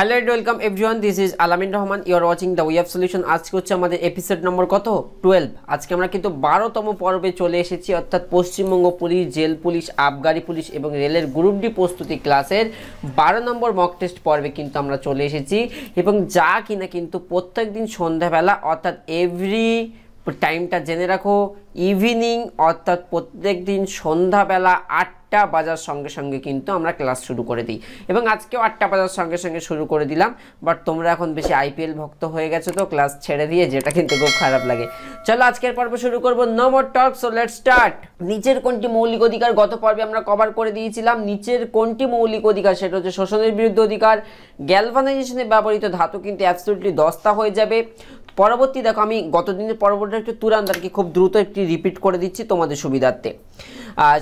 hello and welcome everyone this is Alamin Rahman you are watching the web solution আজকে হচ্ছে আমাদের episode নম্বর কত twelve আজকে আমরা কিন্তু বারোতম পর্বে চলে এসেছি অর্থাৎ পশ্চিমবঙ্গ পুলিশ জেল পুলিশ আবগারি পুলিশ এবং রেলের গ্রুপ ডি প্রস্তুতি ক্লাসের বারো নম্বর মক টেস্ট পর্বে কিন্তু আমরা চলে এসেছি এবং যা কিনা কিন্তু প্রত্যেক দিন সন্ধ্যাবেলা অর্থাৎ এভরি টাইমটা জেনে রাখো ইভিনিং অর্থাৎ প্রত্যেক দিন সন্ধ্যাবেলা আটটা বাজার সঙ্গে সঙ্গে কিন্তু আমরা ক্লাস শুরু করে দিই এবং আজকেও আটটা বাজার সঙ্গে সঙ্গে শুরু করে দিলাম বাট তোমরা এখন বেশি আইপিএল ভক্ত হয়ে গেছো তো ক্লাস ছেড়ে দিয়ে যেটা কিন্তু খুব খারাপ লাগে চলো আজকের পর্ব শুরু করবো no more talk so let start নিচের কোনটি মৌলিক অধিকার গত পর্বে আমরা কভার করে দিয়েছিলাম নিচের কোনটি মৌলিক অধিকার সেটা হচ্ছে শোষণের বিরুদ্ধে অধিকার গ্যালভানাইজেশনে ব্যবহৃত ধাতু কিন্তু অ্যাবসলুটলি দস্তা হয়ে যাবে পরবর্তী দেখো আমি গত দিনের পরবর্তী একটু তুরান্ত আর কি খুব দ্রুত একটি রিপিট করে দিচ্ছি তোমাদের সুবিধার্থে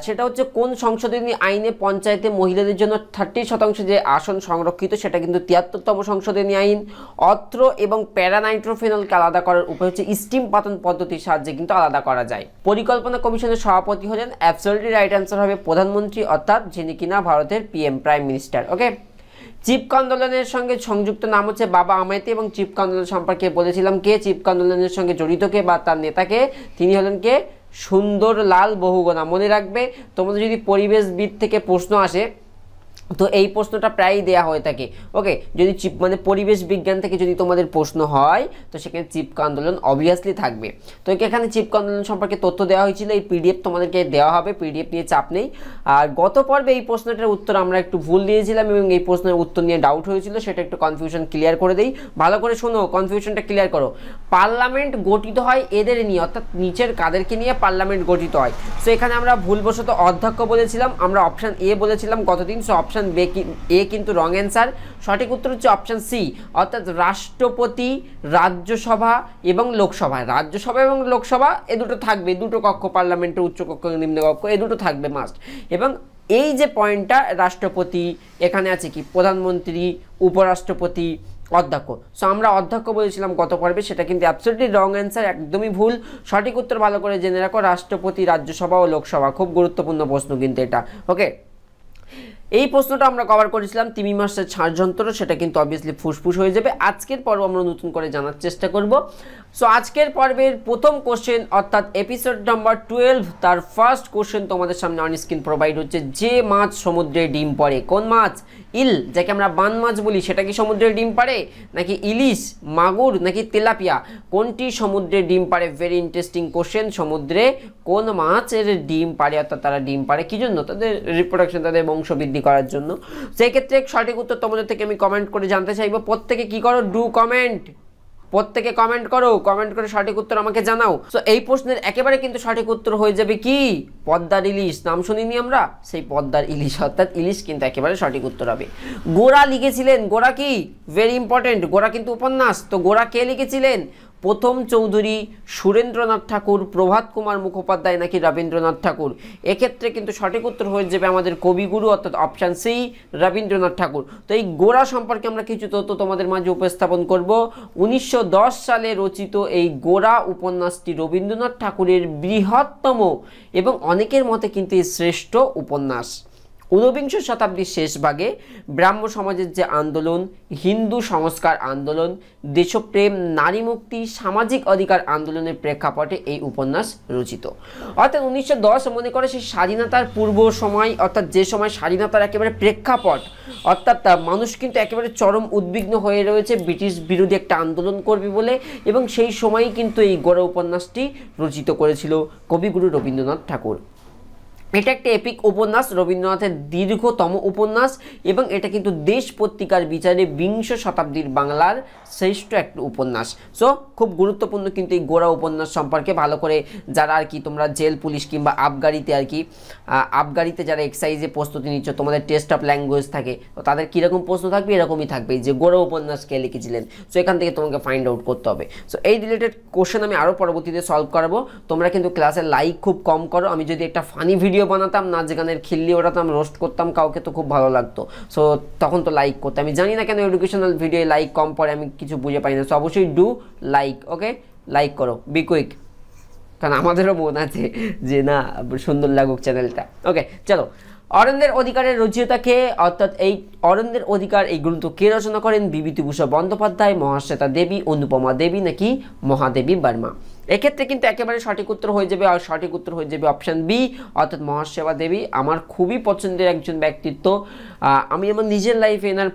সেটা হচ্ছে কোন সংশোধনী আইনে পঞ্চায়েতে মহিলাদের জন্য থার্টি শতাংশ যে আসন সংরক্ষিত সেটা কিন্তু তিয়াত্তরতম সংশোধনী আইন অত্র এবং প্যারানাইট্রোফেনলকে আলাদা করার উপায় হচ্ছে স্টিম পাতন পদ্ধতির সাহায্যে কিন্তু আলাদা করা যায় পরিকল্পনা কমিশনের সভাপতি হলেন অ্যাবসলিউটলি রাইট অ্যান্সার হবে প্রধানমন্ত্রী অর্থাৎ যিনি কিনা ভারতের PM prime minister okay Chipko আন্দোলনের সঙ্গে সংযুক্ত নাম হচ্ছে বাবা আমায়তি এবং চিপক আন্দোলন সম্পর্কে বলেছিলাম কে চিপক আন্দোলনের সঙ্গে জড়িত কে বা তার নেতাকে তিনি হলেন কে সুন্দরলাল বহুগোনা মনে রাখবে তোমাদের যদি পরিবেশবিদ থেকে প্রশ্ন আসে তো এই প্রশ্নটা প্রায়ই দেয়া হয়ে থাকে ওকে যদি চিপ মানে পরিবেশ বিজ্ঞান থেকে যদি তোমাদের প্রশ্ন হয় তো সেখানে চিপকা আন্দোলন অবভিয়াসলি থাকবে তো এখানে চিপকা আন্দোলন সম্পর্কে তথ্য দেওয়া হয়েছিল এই পিডিএফ তোমাদেরকে দেওয়া হবে পিডিএফ নিয়ে চাপ নেই আর গত পর্বে এই প্রশ্নটার উত্তর আমরা একটু ভুল দিয়েছিলাম এবং এই প্রশ্নের উত্তর নিয়ে ডাউট হয়েছিল সেটা একটু কনফিউশন ক্লিয়ার করে দেই ভালো করে শোনো কনফিউশনটা ক্লিয়ার করো পার্লামেন্ট গঠিত হয় এদের নিয়ে অর্থাৎ নিচের কাদেরকে নিয়ে পার্লামেন্ট গঠিত হয় সো এখানে আমরা ভুলবশত অধ্যক্ষ বলেছিলাম আমরা অপশান এ বলেছিলাম গতদিন সো অপশান অপশান বে এ কিন্তু রং অ্যান্সার সঠিক উত্তর হচ্ছে অপশান সি অর্থাৎ রাষ্ট্রপতি রাজ্যসভা এবং লোকসভা রাজ্যসভা এবং লোকসভা এ দুটো থাকবে দুটো কক্ষ পার্লামেন্টের উচ্চকক্ষ কক্ষ এ দুটো থাকবে মাস্ট এবং এই যে পয়েন্টটা রাষ্ট্রপতি এখানে আছে কি প্রধানমন্ত্রী উপরাষ্ট্রপতি অধ্যক্ষ সো আমরা অধ্যক্ষ বলেছিলাম গত পর্বে সেটা কিন্তু অ্যাবসোলিটলি রং অ্যান্সার একদমই ভুল সঠিক উত্তর ভালো করে জেনে রাখো রাষ্ট্রপতি রাজ্যসভা ও লোকসভা খুব গুরুত্বপূর্ণ প্রশ্ন কিন্তু এটা ওকে এই প্রশ্নটা আমরা কভার করেছিলাম তিমি মাসের যন্ত্র সেটা কিন্তু অবভিয়াসলি ফুসফুস হয়ে যাবে আজকের পর্ব আমরা নতুন করে জানার চেষ্টা করব সো আজকের পর্বের প্রথম কোশ্চেন অর্থাৎ এপিসোড নাম্বার টুয়েলভ তার ফার্স্ট কোশ্চেন তোমাদের সামনে অন স্ক্রিন প্রোভাইড হচ্ছে যে মাছ সমুদ্রে ডিম পড়ে কোন মাছ ইল যাকে আমরা বান মাছ বলি সেটা কি সমুদ্রের ডিম পারে নাকি ইলিশ মাগুর নাকি তেলাপিয়া কোনটি সমুদ্রে ডিম পারে ভেরি ইন্টারেস্টিং কোশ্চেন সমুদ্রে কোন মাছের ডিম পারে অর্থাৎ তারা ডিম পারে কী জন্য তাদের রিপ্রোডাকশন তাদের বংশবৃদ্ধি করার জন্য সেক্ষেত্রে সঠিক উত্তর তোমাদের থেকে আমি কমেন্ট করে জানতে চাইবো প্রত্যেকে কী করো ডু কমেন্ট প্রত্যেকে কমেন্ট করো কমেন্ট করে সঠিক উত্তর আমাকে জানাও তো এই প্রশ্নের একেবারে কিন্তু সঠিক উত্তর হয়ে যাবে কি পদ্মার ইলিশ নাম শুনিনি আমরা সেই পদ্মার ইলিশ অর্থাৎ ইলিশ কিন্তু একেবারে সঠিক উত্তর হবে গোরা লিখেছিলেন গোরা কি ভেরি ইম্পর্টেন্ট গোরা কিন্তু উপন্যাস তো গোরা কে লিখেছিলেন প্রথম চৌধুরী সুরেন্দ্রনাথ ঠাকুর প্রভাত কুমার মুখোপাধ্যায় নাকি রবীন্দ্রনাথ ঠাকুর এক্ষেত্রে কিন্তু সঠিক উত্তর হয়ে যাবে আমাদের কবিগুরু অর্থাৎ অপশান সি রবীন্দ্রনাথ ঠাকুর তো এই গোড়া সম্পর্কে আমরা কিছু তথ্য তোমাদের মাঝে উপস্থাপন করব উনিশশো সালে রচিত এই গোড়া উপন্যাসটি রবীন্দ্রনাথ ঠাকুরের বৃহত্তম এবং অনেকের মতে কিন্তু শ্রেষ্ঠ উপন্যাস ঊনবিংশ শতাব্দীর শেষ ভাগে ব্রাহ্ম সমাজের যে আন্দোলন হিন্দু সংস্কার আন্দোলন দেশপ্রেম নারী মুক্তি সামাজিক অধিকার আন্দোলনের প্রেক্ষাপটে এই উপন্যাস রচিত অর্থাৎ উনিশশো মনে করে সেই স্বাধীনতার পূর্ব সময় অর্থাৎ যে সময় স্বাধীনতার একেবারে প্রেক্ষাপট অর্থাৎ মানুষ কিন্তু একেবারে চরম উদ্বিগ্ন হয়ে রয়েছে ব্রিটিশ বিরোধী একটা আন্দোলন করবে বলে এবং সেই সময়ই কিন্তু এই গড় উপন্যাসটি রচিত করেছিল কবিগুরু রবীন্দ্রনাথ ঠাকুর এটা একটা এপিক উপন্যাস রবীন্দ্রনাথের দীর্ঘতম উপন্যাস এবং এটা কিন্তু দেশ পত্রিকার বিচারে বিংশ শতাব্দীর বাংলার শ্রেষ্ঠ একটা উপন্যাস সো খুব গুরুত্বপূর্ণ কিন্তু এই গোড়া উপন্যাস সম্পর্কে ভালো করে যারা আর কি তোমরা জেল পুলিশ কিংবা আবগারিতে আর কি আবগারিতে যারা এক্সাইজে প্রস্তুতি নিচ্ছ তোমাদের টেস্ট অফ ল্যাঙ্গুয়েজ থাকে তো তাদের কীরকম প্রশ্ন থাকবে এরকমই থাকবে যে গোড়া উপন্যাস কে লিখেছিলেন সো এখান থেকে তোমাকে ফাইন্ড আউট করতে হবে সো এই রিলেটেড কোশ্চেন আমি আরও পরবর্তীতে সলভ করাবো তোমরা কিন্তু ক্লাসে লাইক খুব কম করো আমি যদি একটা ফানি ভিডিও ভিডিও বানাতাম নাচ গানের খিল্লি ওঠাতাম রোস্ট করতাম কাউকে তো খুব ভালো লাগতো সো তখন তো লাইক করতে আমি জানি না কেন এডুকেশনাল ভিডিও লাইক কম পড়ে আমি কিছু বুঝে পাই না সো অবশ্যই ডু লাইক ওকে লাইক করো বি কুইক কারণ আমাদেরও মন আছে যে না সুন্দর লাগুক চ্যানেলটা ওকে চলো অরণ্যের অধিকারের রচিয়তাকে অর্থাৎ এই অরণ্যের অধিকার এই গ্রন্থ কে রচনা করেন বিভূতিভূষণ বন্দ্যোপাধ্যায় মহাশ্বেতা দেবী অনুপমা দেবী নাকি মহাদেবী বার্মা এক্ষেত্রে কিন্তু একেবারে সঠিক উত্তর হয়ে যাবে আর সঠিক উত্তর হয়ে যাবে অপশান বি অর্থাৎ মহাসেবা দেবী আমার খুবই পছন্দের একজন ব্যক্তিত্ব আমি আমার নিজের লাইফে এনার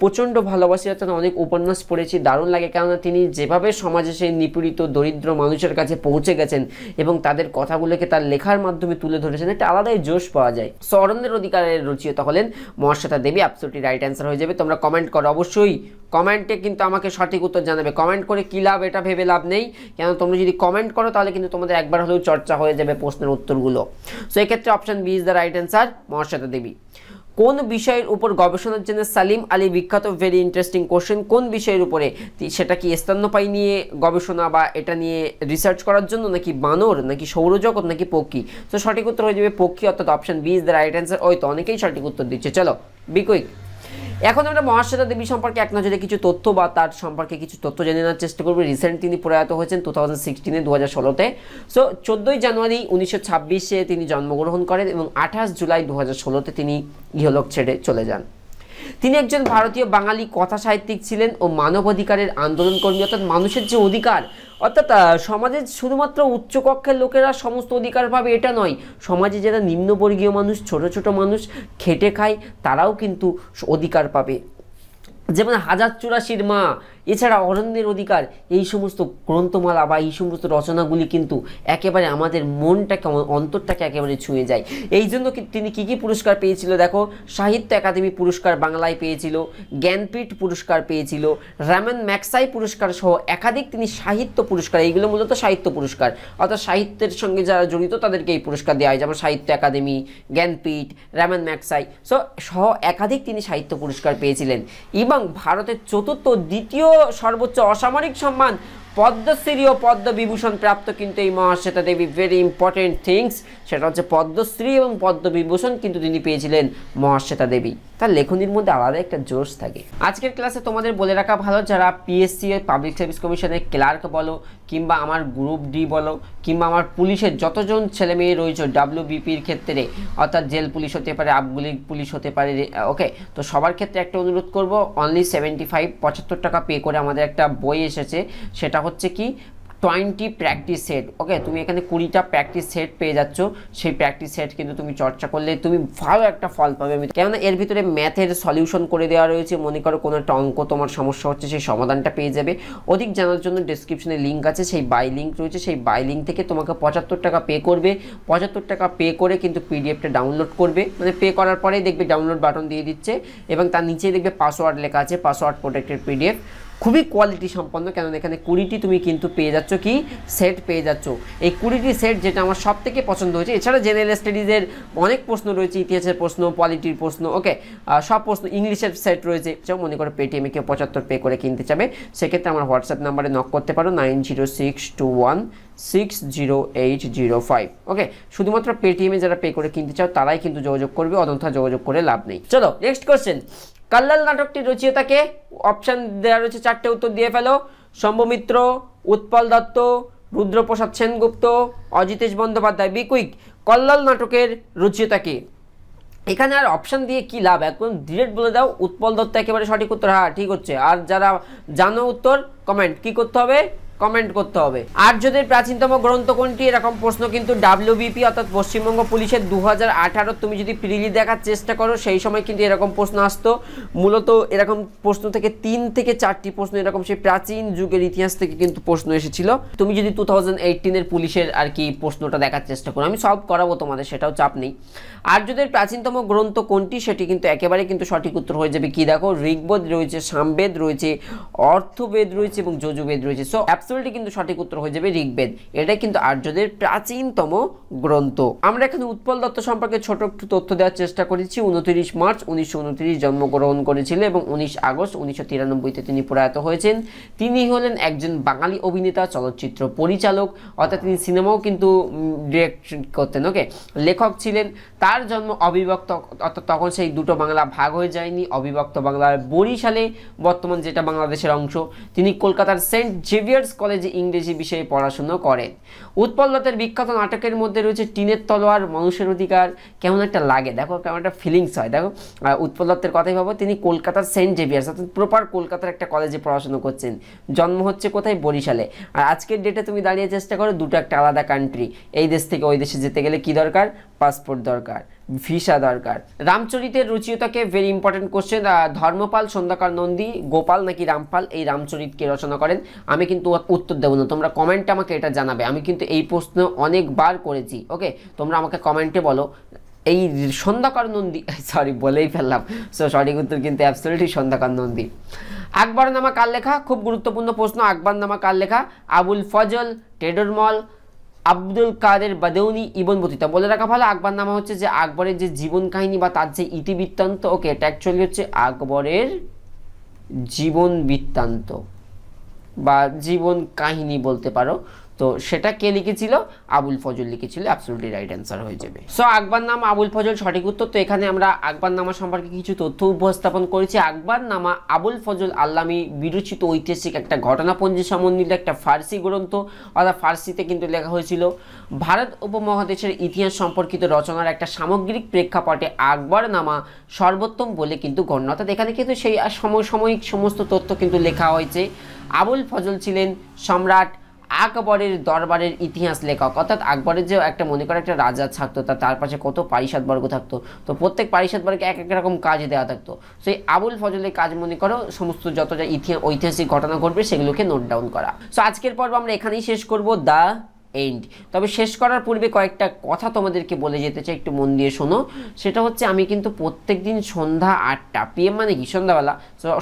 প্রচণ্ড ভালোবাসি অর্থাৎ অনেক উপন্যাস পড়েছি দারুণ লাগে কেননা তিনি যেভাবে সমাজে সেই নিপীড়িত দরিদ্র মানুষের কাছে পৌঁছে গেছেন এবং তাদের কথাগুলোকে তার লেখার মাধ্যমে তুলে ধরেছেন একটা আলাদাই জোশ পাওয়া যায় স্বরণের অধিকারের রচিত হলেন Mahasweta Devi absolutely right answer হয়ে যাবে তোমরা কমেন্ট করো অবশ্যই কমেন্টে কিন্তু আমাকে সঠিক উত্তর জানাবে কমেন্ট করে কী লাভ এটা ভেবে লাভ নেই কেন তোমরা যদি কমেন্ট করো তাহলে কিন্তু তোমাদের একবার হলেও চর্চা হয়ে যাবে প্রশ্নের উত্তরগুলো সো এক্ষেত্রে option B is the right answer Mahasweta Devi কোন বিষয়ের উপর গবেষণার জন্য সালিম আলী বিখ্যাত ভেরি ইন্টারেস্টিং কোশ্চেন কোন বিষয়ের উপরে সেটা কি স্তন্যপায়ী নিয়ে গবেষণা বা এটা নিয়ে রিসার্চ করার জন্য নাকি বানর নাকি সৌরজগৎ নাকি পক্ষী তো সঠিক উত্তর হয়ে যাবে পক্ষী অর্থাৎ option B is the right answer ওই তো অনেকেই সঠিক উত্তর দিচ্ছে চলো বি কুইক এখন আমরা মহাশ্বেতা দেবী সম্পর্কে এক নজরে কিছু তথ্য বা তার সম্পর্কে কিছু তথ্য জেনে নেওয়ার চেষ্টা করবো রিসেন্ট তিনি প্রয়াত হয়েছেন টু থাউজেন্ড সিক্সটিনে দু হাজার ষোলোতে সো চোদ্দোই জানুয়ারি উনিশশো ছাব্বিশে তিনি জন্মগ্রহণ করেন এবং আঠাশ জুলাই দু হাজার ষোলোতে তিনি ইহলোক ছেড়ে চলে যান তিনি একজন ভারতীয় বাঙালি কথা সাহিত্যিক ছিলেন ও মানবাধিকারের আন্দোলন কর্মী অর্থাৎ মানুষের যে অধিকার অর্থাৎ সমাজের শুধুমাত্র উচ্চকক্ষের লোকেরা সমস্ত অধিকার পাবে এটা নয় সমাজে যারা নিম্নবর্গীয় মানুষ ছোট ছোট মানুষ খেটে খায় তারাও কিন্তু অধিকার পাবে যেমন হাজার চুরাশির মা এছাড়া অরণ্যের অধিকার এই সমস্ত গ্রন্থমালা বা এই সমস্ত রচনাগুলি কিন্তু একেবারে আমাদের মনটাকে অন্তরটাকে একেবারে ছুঁয়ে যায় এই জন্য তিনি কী কী পুরস্কার পেয়েছিল দেখো সাহিত্য একাডেমি পুরস্কার বাংলায় পেয়েছিল জ্ঞানপীঠ পুরস্কার পেয়েছিল রামেন ম্যাক্সাই পুরস্কার সহ একাধিক তিনি সাহিত্য পুরস্কার এইগুলো মূলত সাহিত্য পুরস্কার অর্থাৎ সাহিত্যের সঙ্গে যারা জড়িত তাদেরকে এই পুরস্কার দেওয়া হয় যেমন Sahitya Akademi Jnanpith Ramon Magsaysay so সহ একাধিক তিনি সাহিত্য পুরস্কার পেয়েছিলেন এবং ভারতের চতুর্থ দ্বিতীয় সর্বোচ্চ অসামরিক সম্মান পদ্মশ্রী ও পদ্ম বিভূষণ প্রাপ্ত কিন্তু এই Mahasweta Devi very important things সেটা হচ্ছে পদ্মশ্রী এবং পদ্ম বিভূষণ কিন্তু তিনি পেয়েছিলেন মহাশ্বেতা দেবী তার লেখনীর মধ্যে আলাদা একটা জোশ থাকে আজকের ক্লাসে তোমাদের বলে রাখা ভালো যারা পিএসসি পাবলিক সার্ভিস কমিশনের ক্লার্ক বলো কিংবা আমার গ্রুপ ডি বলো কিংবা আমার পুলিশের যতজন ছেলে মেয়ে রয়েছে ডাব্লিউবিপির ক্ষেত্রে অর্থাৎ জেল পুলিশ হতে পারে আবগুলি পুলিশ হতে পারে ওকে তো সবার ক্ষেত্রে একটা অনুরোধ করব অনলি সেভেন্টি ফাইভ পঁচাত্তর টাকা পে করে আমাদের একটা বই এসেছে সেটা হচ্ছে কি টোয়েন্টি প্র্যাকটিস সেট ওকে তুমি এখানে কুড়িটা প্র্যাকটিস সেট পেয়ে যাচ্ছ সেই প্র্যাকটিস সেট কিন্তু তুমি চর্চা করলে তুমি ভালো একটা ফল পাবে কেননা এর ভিতরে ম্যাথের সলিউশন করে দেওয়া রয়েছে মনে করো কোনো একটা অঙ্ক তোমার সমস্যা হচ্ছে সেই সমাধানটা পেয়ে যাবে অধিক জানার জন্য ডিসক্রিপশনে লিঙ্ক আছে সেই বাই লিঙ্ক রয়েছে সেই বাই লিঙ্ক থেকে তোমাকে পঁচাত্তর টাকা পে করবে পঁচাত্তর টাকা পে করে কিন্তু পিডিএফটা ডাউনলোড করবে মানে পে করার পরেই দেখবে ডাউনলোড বাটন দিয়ে দিচ্ছে এবং তার নিচে দেখবে পাসওয়ার্ড লেখা আছে পাসওয়ার্ড প্রোটেক্টেড পিডিএফ খুবই কোয়ালিটি সম্পন্ন কেননা এখানে কুড়িটি তুমি কিন্তু পেয়ে যাচ্ছ কি সেট পেয়ে যাচ্ছ এই কুড়িটি সেট যেটা আমার সব থেকে পছন্দ হয়েছে এছাড়া জেনারেল স্টাডিজের অনেক প্রশ্ন রয়েছে ইতিহাসের প্রশ্ন কোয়ালিটির প্রশ্ন ওকে সব প্রশ্ন ইংলিশের সেট রয়েছে যেমন মনে করো পেটিএমে কেউ পঁচাত্তর পে করে কিনতে চাবে সেক্ষেত্রে আমার হোয়াটসঅ্যাপ নাম্বারে নক করতে পারো nine zero six two one six zero eight zero five okay শুধুমাত্র পেটিএমে যারা পে করে কিনতে চাও তারাই কিন্তু যোগাযোগ করবে অনন্থা যোগাযোগ করে লাভ নেই চলো নেক্সট কোয়েশ্চেন কাল্লাল নাটকটি রচিয়ে তাকে অপশান দেওয়া রয়েছে চারটে উত্তর দিয়ে ফেলো শম্ভমিত্র উৎপল দত্ত রুদ্রপ্রসাদ সেনগুপ্ত অজিতেশ বন্দ্যোপাধ্যায় বি কুইক কল্লাল নাটকের রচিয়তাকে এখানে আর অপশান দিয়ে কি লাভ এখন ডিরেক্ট বলে দাও উৎপল দত্ত একেবারে সঠিক উত্তর হ্যাঁ ঠিক হচ্ছে আর যারা জানো উত্তর কমেন্ট কি করতে হবে কমেন্ট করতে হবে আর্যদের প্রাচীনতম গ্রন্থ কোনটি এরকম প্রশ্ন কিন্তু ডাব্লিউবিপি অর্থাৎ পশ্চিমবঙ্গ পুলিশের দু হাজার তুমি যদি প্রিলি দেখার চেষ্টা করো সেই সময় কিন্তু এরকম প্রশ্ন আসতো মূলত এরকম প্রশ্ন থেকে তিন থেকে চারটি প্রশ্ন এরকম সেই প্রাচীন যুগের ইতিহাস থেকে কিন্তু প্রশ্ন এসেছিল তুমি যদি টু থাউজেন্ড পুলিশের আর কি প্রশ্নটা দেখার চেষ্টা করো আমি সলভ করাবো তোমাদের সেটাও চাপ নেই আর্যদের প্রাচীনতম গ্রন্থ কোনটি সেটি কিন্তু একেবারে কিন্তু সঠিক উত্তর হয়ে যাবে কি দেখো ঋগ্বেদ রয়েছে সামবেদ রয়েছে অর্থবেদ রয়েছে এবং যজুবেদ রয়েছে সো অ্যাবসোলিউটলি কিন্তু সঠিক উত্তর হয়ে যাবে ঋগ্বেদ এটাই কিন্তু আর্যদের প্রাচীনতম গ্রন্থ আমরা এখানে উৎপল দত্ত সম্পর্কে ছোট একটু তথ্য দেওয়ার চেষ্টা করেছি উনত্রিশ মার্চ উনিশশো জন্মগ্রহণ করেছিল এবং উনিশ আগস্ট উনিশশো তিরানব্বইতে তিনি প্রয়াত হয়েছেন তিনি হলেন একজন বাঙালি অভিনেতা চলচ্চিত্র পরিচালক অর্থাৎ তিনি সিনেমাও কিন্তু ডিরেক্ট করতেন ওকে লেখক ছিলেন তার জন্ম অবিভক্ত অর্থাৎ তখন সেই দুটো বাংলা ভাগ হয়ে যায়নি অবিভক্ত বাংলার বরিশালে বর্তমান যেটা বাংলাদেশের অংশ তিনি কলকাতার সেন্ট জেভিয়ার্স কলেজে ইংরেজি বিষয়ে পড়াশুনো করেন উৎপল বিখ্যাত নাটকের মধ্যে রয়েছে টিনের তলোয়ার মানুষের অধিকার কেমন একটা লাগে দেখো কেমন একটা ফিলিংস হয় দেখো উৎপল কথাই ভাবো তিনি কলকাতার সেন্ট জেভিয়ার্স অর্থাৎ প্রপার কলকাতার একটা কলেজে পড়াশুনো করছেন জন্ম হচ্ছে কোথায় বরিশালে আর আজকের ডেটে তুমি দাঁড়িয়ে চেষ্টা করো দুটো একটা আলাদা কান্ট্রি এই দেশ থেকে ওই দেশে যেতে গেলে কি দরকার পাসপোর্ট দরকার ভিসা দরকার রামচরিতের রচিয়তাকে very important question Dharmapala Sandhyakar Nandi Gopal নাকি রামপাল এই রামচরিতকে রচনা করেন আমি কিন্তু উত্তর দেবো না তোমরা কমেন্টে আমাকে এটা জানাবে আমি কিন্তু এই প্রশ্ন অনেকবার করেছি ওকে তোমরা আমাকে কমেন্টে বলো এই সন্ধ্যাকার নন্দী সরি বলেই ফেললাম সো সঠিক উত্তর কিন্তু অ্যাবসলিটলি সন্ধ্যাকার নন্দী নামা কার লেখা খুব গুরুত্বপূর্ণ প্রশ্ন নামা কার লেখা আবুল ফজল টেডরমল আব্দুল কাদের বাদেউনি ইবন বতিতা বলে রাখা ভালো আকবর নামা হচ্ছে যে আকবরের যে জীবন কাহিনী বা তার যে ইতিবৃত্তান্ত ওকে এটা অ্যাকচুয়ালি হচ্ছে আকবরের জীবন বৃত্তান্ত বা জীবন কাহিনী বলতে পারো তো সেটা কে লিখেছিল আবুল ফজল লিখেছিল অ্যাবসলুটলি রাইট অ্যান্সার হয়ে যাবে সো আকবর নাম আবুল ফজল সঠিক উত্তর তো এখানে আমরা আকবর নামা সম্পর্কে কিছু তথ্য উপস্থাপন করেছি আকবর নামা আবুল ফজল আল্লামী বিরচিত ঐতিহাসিক একটা ঘটনাপঞ্জি সমন্বিত একটা ফার্সি গ্রন্থ অর্থাৎ ফার্সিতে কিন্তু লেখা হয়েছিল ভারত উপমহাদেশের ইতিহাস সম্পর্কিত রচনার একটা সামগ্রিক প্রেক্ষাপটে আকবর নামা সর্বোত্তম বলে কিন্তু গণ্য অর্থাৎ এখানে কিন্তু সেই সমসাময়িক সমস্ত তথ্য কিন্তু লেখা হয়েছে আবুল ফজল ছিলেন সম্রাট আকবরের দরবারের ইতিহাস লেখক অর্থাৎ আকবরের যে একটা মনে করো একটা রাজা থাকতো তা তার পাশে কত বর্গ থাকতো তো প্রত্যেক বর্গে এক এক রকম কাজ দেওয়া থাকতো সেই এই আবুল ফজলের কাজ মনে করো সমস্ত যত যা ইতিহাস ঐতিহাসিক ঘটনা ঘটবে সেগুলোকে নোট ডাউন করা সো আজকের পর্ব আমরা এখানেই শেষ করব দা এন্ড তবে শেষ করার পূর্বে কয়েকটা কথা তোমাদেরকে বলে যেতে চাই একটু মন দিয়ে শোনো সেটা হচ্ছে আমি কিন্তু প্রত্যেক দিন সন্ধ্যা আটটা পিএম মানে কি সন্ধ্যাবেলা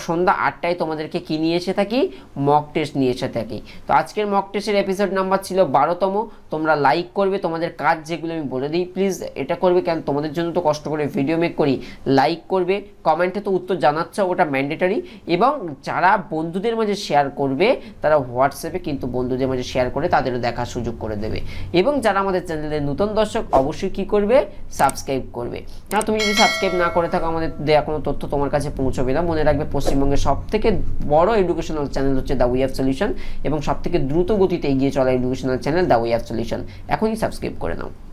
সন্ধ্যা আটটায় তোমাদেরকে কী নিয়ে এসে থাকি মক টেস্ট নিয়ে এসে থাকি তো আজকের মক টেস্টের এপিসোড নাম্বার ছিল বারোতম তোমরা লাইক করবে তোমাদের কাজ যেগুলো আমি বলে দিই প্লিজ এটা করবে কেন তোমাদের জন্য তো কষ্ট করে ভিডিও মেক করি লাইক করবে কমেন্টে তো উত্তর জানাচ্ছ ওটা ম্যান্ডেটারি এবং যারা বন্ধুদের মাঝে শেয়ার করবে তারা হোয়াটসঅ্যাপে কিন্তু বন্ধুদের মাঝে শেয়ার করে তাদেরও দেখার সুযোগ করে দেবে এবং যারা আমাদের চ্যানেলের নতুন দর্শক অবশ্যই কি করবে সাবস্ক্রাইব করবে আর তুমি যদি সাবস্ক্রাইব না করে থাকো আমাদের দেয়া কোনো তথ্য তোমার কাছে পৌঁছবে না মনে রাখবে পশ্চিমবঙ্গের সবথেকে বড় এডুকেশনাল চ্যানেল হচ্ছে দ্য ওয়ে অফ সলিউশন এবং সবথেকে দ্রুত গতিতে এগিয়ে চলা educational channel the way of solution এখনই সাবস্ক্রাইব করে নাও